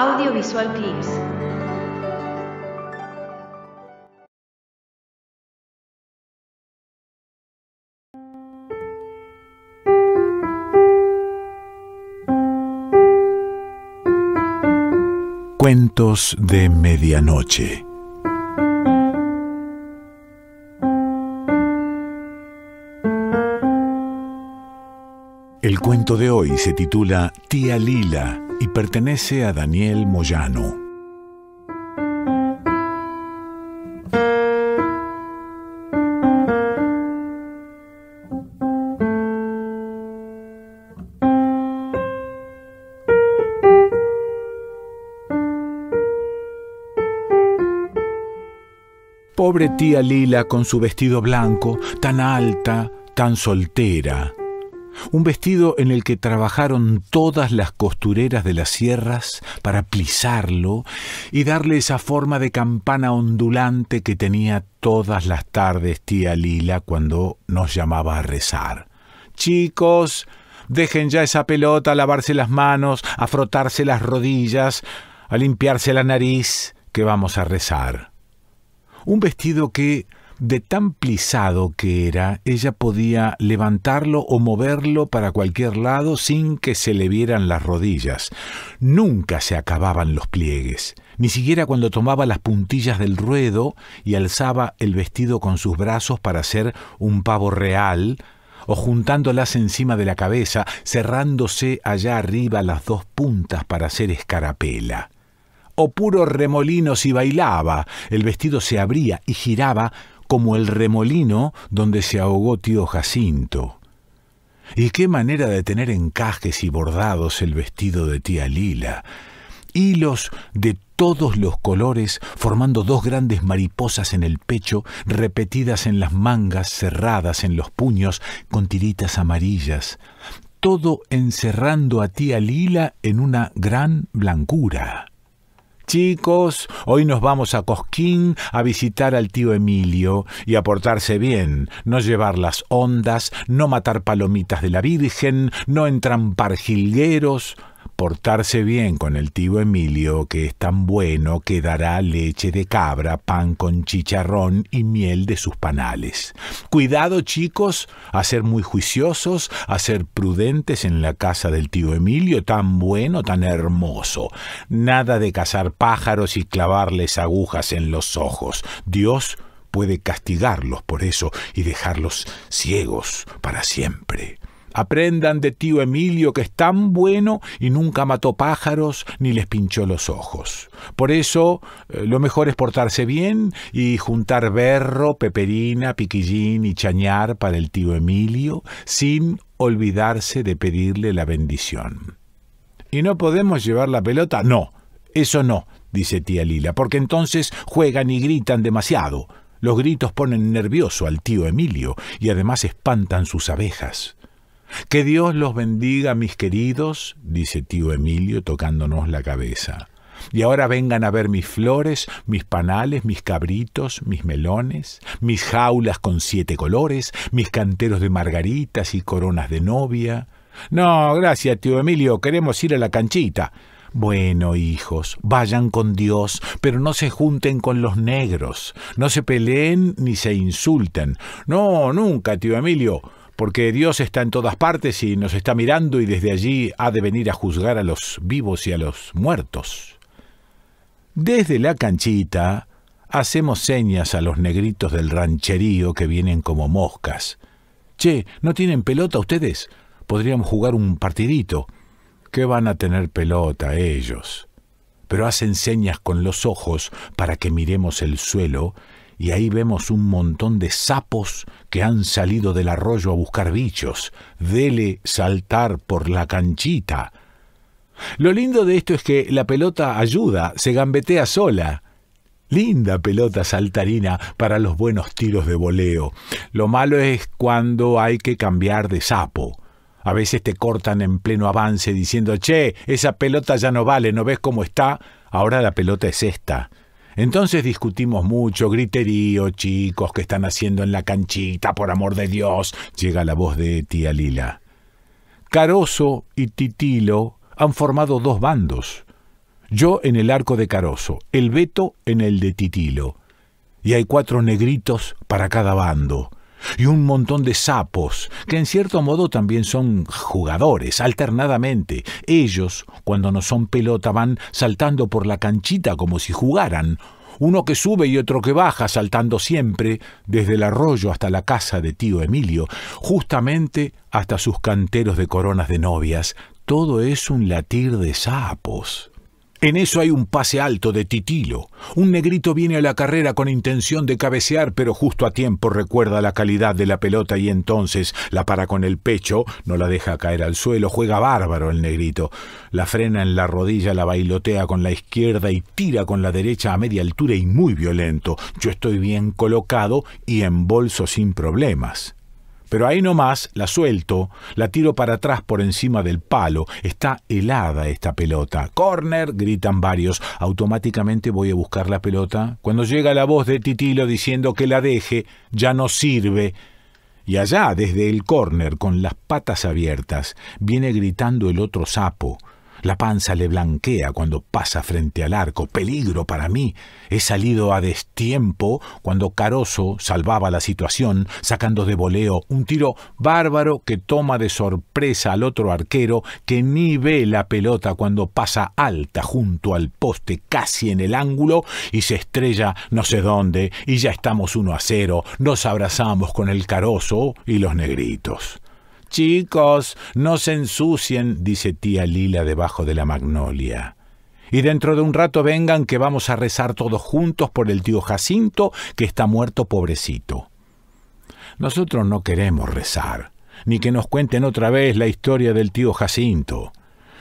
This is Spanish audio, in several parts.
Audiovisual Clips. Cuentos de Medianoche. El cuento de hoy se titula Tía Lila y pertenece a Daniel Moyano. Pobre tía Lila con su vestido blanco, tan alta, tan soltera un vestido en el que trabajaron todas las costureras de las sierras para plisarlo y darle esa forma de campana ondulante que tenía todas las tardes tía Lila cuando nos llamaba a rezar. Chicos, dejen ya esa pelota a lavarse las manos, a frotarse las rodillas, a limpiarse la nariz, que vamos a rezar. Un vestido que de tan plisado que era, ella podía levantarlo o moverlo para cualquier lado sin que se le vieran las rodillas. Nunca se acababan los pliegues, ni siquiera cuando tomaba las puntillas del ruedo y alzaba el vestido con sus brazos para hacer un pavo real, o juntándolas encima de la cabeza, cerrándose allá arriba las dos puntas para hacer escarapela. O puro remolino si bailaba, el vestido se abría y giraba como el remolino donde se ahogó tío Jacinto. Y qué manera de tener encajes y bordados el vestido de tía Lila, hilos de todos los colores formando dos grandes mariposas en el pecho, repetidas en las mangas, cerradas en los puños, con tiritas amarillas, todo encerrando a tía Lila en una gran blancura. Chicos, hoy nos vamos a Cosquín a visitar al tío Emilio y a portarse bien, no llevar las ondas, no matar palomitas de la Virgen, no entrampar jilgueros portarse bien con el tío Emilio, que es tan bueno que dará leche de cabra, pan con chicharrón y miel de sus panales. Cuidado, chicos, a ser muy juiciosos, a ser prudentes en la casa del tío Emilio, tan bueno, tan hermoso. Nada de cazar pájaros y clavarles agujas en los ojos. Dios puede castigarlos por eso y dejarlos ciegos para siempre. Aprendan de tío Emilio, que es tan bueno y nunca mató pájaros ni les pinchó los ojos. Por eso, eh, lo mejor es portarse bien y juntar berro, peperina, piquillín y chañar para el tío Emilio, sin olvidarse de pedirle la bendición. ¿Y no podemos llevar la pelota? No, eso no, dice tía Lila, porque entonces juegan y gritan demasiado. Los gritos ponen nervioso al tío Emilio y además espantan sus abejas. Que Dios los bendiga, mis queridos, dice tío Emilio tocándonos la cabeza. Y ahora vengan a ver mis flores, mis panales, mis cabritos, mis melones, mis jaulas con siete colores, mis canteros de margaritas y coronas de novia. No, gracias, tío Emilio, queremos ir a la canchita. Bueno, hijos, vayan con Dios, pero no se junten con los negros, no se peleen ni se insulten. No, nunca, tío Emilio porque Dios está en todas partes y nos está mirando y desde allí ha de venir a juzgar a los vivos y a los muertos. Desde la canchita hacemos señas a los negritos del rancherío que vienen como moscas. Che, ¿no tienen pelota ustedes? Podríamos jugar un partidito. ¿Qué van a tener pelota ellos? Pero hacen señas con los ojos para que miremos el suelo y ahí vemos un montón de sapos que han salido del arroyo a buscar bichos. Dele saltar por la canchita. Lo lindo de esto es que la pelota ayuda, se gambetea sola. Linda pelota saltarina para los buenos tiros de voleo. Lo malo es cuando hay que cambiar de sapo. A veces te cortan en pleno avance diciendo, che, esa pelota ya no vale, ¿no ves cómo está? Ahora la pelota es esta. Entonces discutimos mucho, griterío, chicos, que están haciendo en la canchita? Por amor de Dios, llega la voz de tía Lila. Caroso y Titilo han formado dos bandos. Yo en el arco de Caroso, el Beto en el de Titilo. Y hay cuatro negritos para cada bando y un montón de sapos, que en cierto modo también son jugadores, alternadamente. Ellos, cuando no son pelota, van saltando por la canchita como si jugaran, uno que sube y otro que baja, saltando siempre, desde el arroyo hasta la casa de tío Emilio, justamente hasta sus canteros de coronas de novias. Todo es un latir de sapos. En eso hay un pase alto de Titilo. Un negrito viene a la carrera con intención de cabecear, pero justo a tiempo recuerda la calidad de la pelota y entonces la para con el pecho, no la deja caer al suelo, juega bárbaro el negrito. La frena en la rodilla, la bailotea con la izquierda y tira con la derecha a media altura y muy violento. Yo estoy bien colocado y en bolso sin problemas. Pero ahí nomás la suelto, la tiro para atrás por encima del palo. Está helada esta pelota. ¡Corner! gritan varios. Automáticamente voy a buscar la pelota. Cuando llega la voz de Titilo diciendo que la deje, ya no sirve. Y allá, desde el corner, con las patas abiertas, viene gritando el otro sapo. La panza le blanquea cuando pasa frente al arco. Peligro para mí. He salido a destiempo cuando Caroso salvaba la situación, sacando de voleo un tiro bárbaro que toma de sorpresa al otro arquero que ni ve la pelota cuando pasa alta junto al poste, casi en el ángulo, y se estrella no sé dónde, y ya estamos uno a cero. Nos abrazamos con el Caroso y los negritos. Chicos, no se ensucien, dice tía Lila debajo de la magnolia. Y dentro de un rato vengan que vamos a rezar todos juntos por el tío Jacinto, que está muerto pobrecito. Nosotros no queremos rezar, ni que nos cuenten otra vez la historia del tío Jacinto.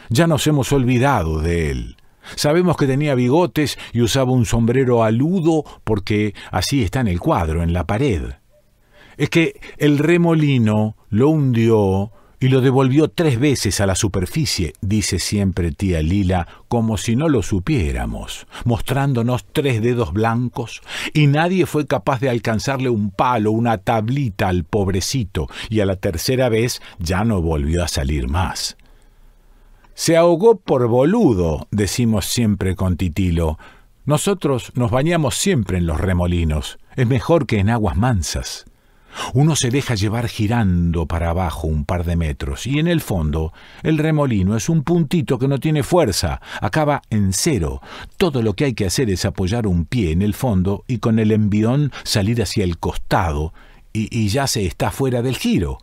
Ya nos hemos olvidado de él. Sabemos que tenía bigotes y usaba un sombrero aludo porque así está en el cuadro, en la pared es que el remolino lo hundió y lo devolvió tres veces a la superficie, dice siempre tía Lila, como si no lo supiéramos, mostrándonos tres dedos blancos, y nadie fue capaz de alcanzarle un palo, una tablita al pobrecito, y a la tercera vez ya no volvió a salir más. Se ahogó por boludo, decimos siempre con Titilo. Nosotros nos bañamos siempre en los remolinos, es mejor que en aguas mansas. Uno se deja llevar girando para abajo un par de metros y en el fondo el remolino es un puntito que no tiene fuerza, acaba en cero. Todo lo que hay que hacer es apoyar un pie en el fondo y con el envión salir hacia el costado y, y ya se está fuera del giro.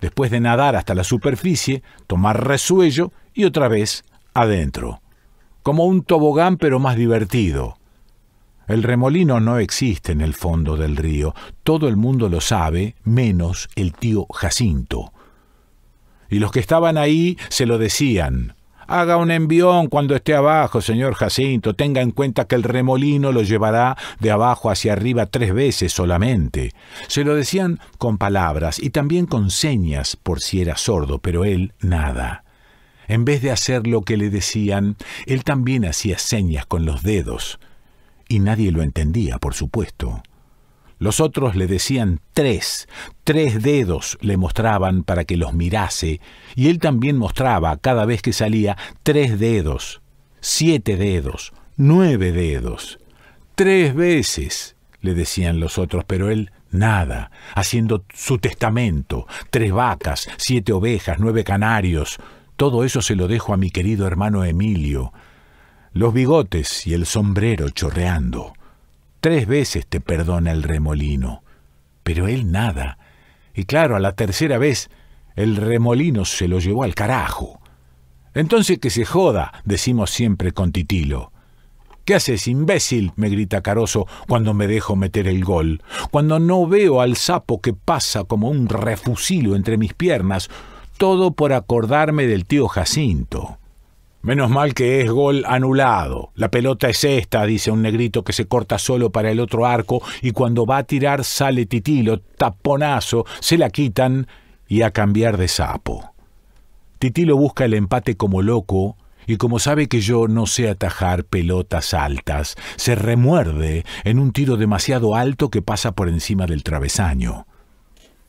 Después de nadar hasta la superficie, tomar resuello y otra vez adentro. Como un tobogán pero más divertido. El remolino no existe en el fondo del río, todo el mundo lo sabe, menos el tío Jacinto. Y los que estaban ahí se lo decían. Haga un envión cuando esté abajo, señor Jacinto, tenga en cuenta que el remolino lo llevará de abajo hacia arriba tres veces solamente. Se lo decían con palabras y también con señas por si era sordo, pero él nada. En vez de hacer lo que le decían, él también hacía señas con los dedos y nadie lo entendía, por supuesto. Los otros le decían tres, tres dedos le mostraban para que los mirase, y él también mostraba, cada vez que salía, tres dedos, siete dedos, nueve dedos. Tres veces, le decían los otros, pero él nada, haciendo su testamento, tres vacas, siete ovejas, nueve canarios. Todo eso se lo dejo a mi querido hermano Emilio, los bigotes y el sombrero chorreando. Tres veces te perdona el remolino, pero él nada. Y claro, a la tercera vez el remolino se lo llevó al carajo. Entonces que se joda, decimos siempre con Titilo. ¿Qué haces, imbécil? me grita Caroso cuando me dejo meter el gol, cuando no veo al sapo que pasa como un refusilo entre mis piernas, todo por acordarme del tío Jacinto. Menos mal que es gol anulado. La pelota es esta, dice un negrito que se corta solo para el otro arco y cuando va a tirar sale titilo, taponazo, se la quitan y a cambiar de sapo. Titilo busca el empate como loco y como sabe que yo no sé atajar pelotas altas, se remuerde en un tiro demasiado alto que pasa por encima del travesaño.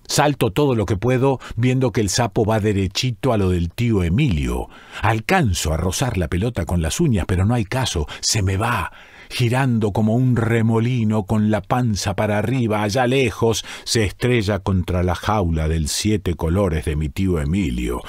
Salto todo lo que puedo, viendo que el sapo va derechito a lo del tío Emilio. Alcanzo a rozar la pelota con las uñas, pero no hay caso, se me va, girando como un remolino con la panza para arriba, allá lejos, se estrella contra la jaula del siete colores de mi tío Emilio.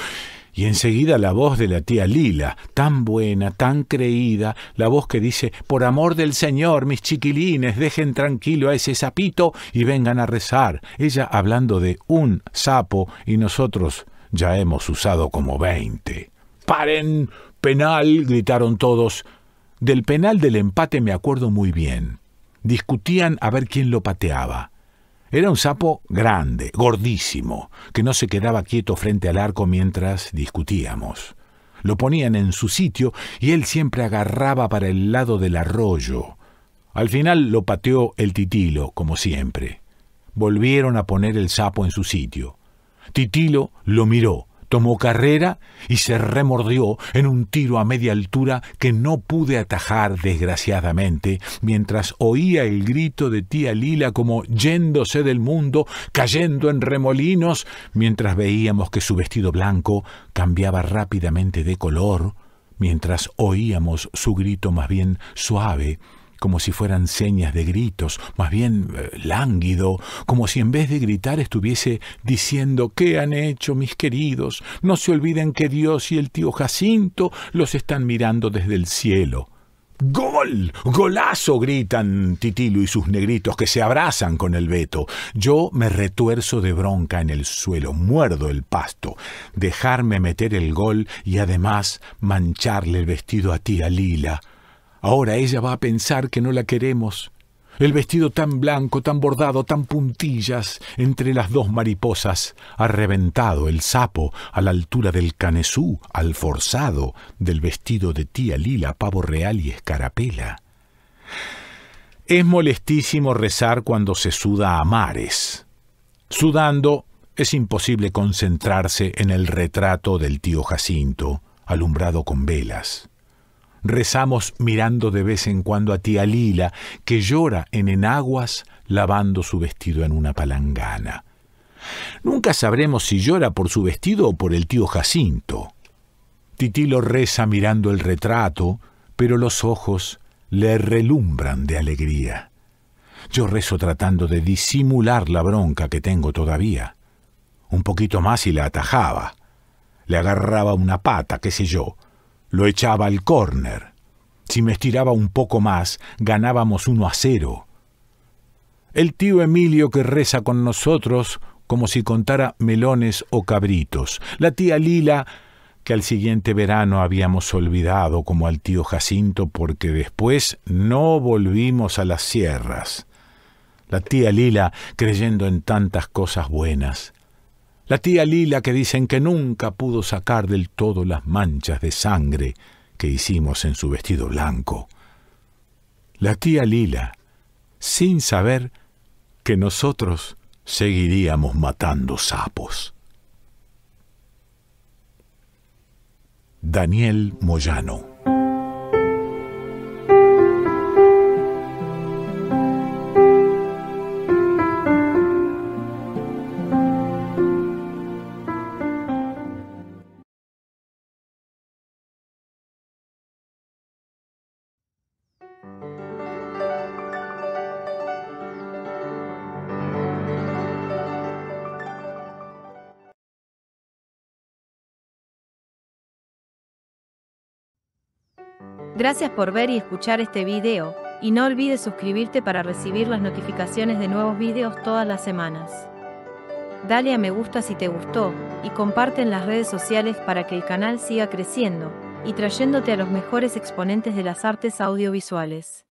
Y enseguida la voz de la tía Lila, tan buena, tan creída, la voz que dice, por amor del Señor, mis chiquilines, dejen tranquilo a ese sapito y vengan a rezar. Ella hablando de un sapo y nosotros ya hemos usado como veinte. ¡Paren! ¡Penal! gritaron todos. Del penal del empate me acuerdo muy bien. Discutían a ver quién lo pateaba. Era un sapo grande, gordísimo, que no se quedaba quieto frente al arco mientras discutíamos. Lo ponían en su sitio y él siempre agarraba para el lado del arroyo. Al final lo pateó el titilo, como siempre. Volvieron a poner el sapo en su sitio. Titilo lo miró, tomó carrera y se remordió en un tiro a media altura que no pude atajar desgraciadamente, mientras oía el grito de tía Lila como yéndose del mundo, cayendo en remolinos, mientras veíamos que su vestido blanco cambiaba rápidamente de color, mientras oíamos su grito más bien suave, como si fueran señas de gritos, más bien eh, lánguido, como si en vez de gritar estuviese diciendo ¿Qué han hecho mis queridos? No se olviden que Dios y el tío Jacinto los están mirando desde el cielo. ¡Gol! ¡Golazo! gritan Titilo y sus negritos que se abrazan con el veto. Yo me retuerzo de bronca en el suelo, muerdo el pasto. Dejarme meter el gol y además mancharle el vestido a tía Lila. Ahora ella va a pensar que no la queremos. El vestido tan blanco, tan bordado, tan puntillas, entre las dos mariposas, ha reventado el sapo a la altura del canesú, al forzado, del vestido de tía Lila, pavo real y escarapela. Es molestísimo rezar cuando se suda a mares. Sudando es imposible concentrarse en el retrato del tío Jacinto, alumbrado con velas. Rezamos mirando de vez en cuando a tía Lila, que llora en enaguas lavando su vestido en una palangana. Nunca sabremos si llora por su vestido o por el tío Jacinto. Titilo reza mirando el retrato, pero los ojos le relumbran de alegría. Yo rezo tratando de disimular la bronca que tengo todavía. Un poquito más y la atajaba. Le agarraba una pata, qué sé yo. Lo echaba al córner. Si me estiraba un poco más, ganábamos uno a cero. El tío Emilio que reza con nosotros como si contara melones o cabritos. La tía Lila que al siguiente verano habíamos olvidado como al tío Jacinto porque después no volvimos a las sierras. La tía Lila creyendo en tantas cosas buenas la tía Lila que dicen que nunca pudo sacar del todo las manchas de sangre que hicimos en su vestido blanco. La tía Lila, sin saber que nosotros seguiríamos matando sapos. Daniel Moyano Gracias por ver y escuchar este video, y no olvides suscribirte para recibir las notificaciones de nuevos videos todas las semanas. Dale a me gusta si te gustó, y comparte en las redes sociales para que el canal siga creciendo, y trayéndote a los mejores exponentes de las artes audiovisuales.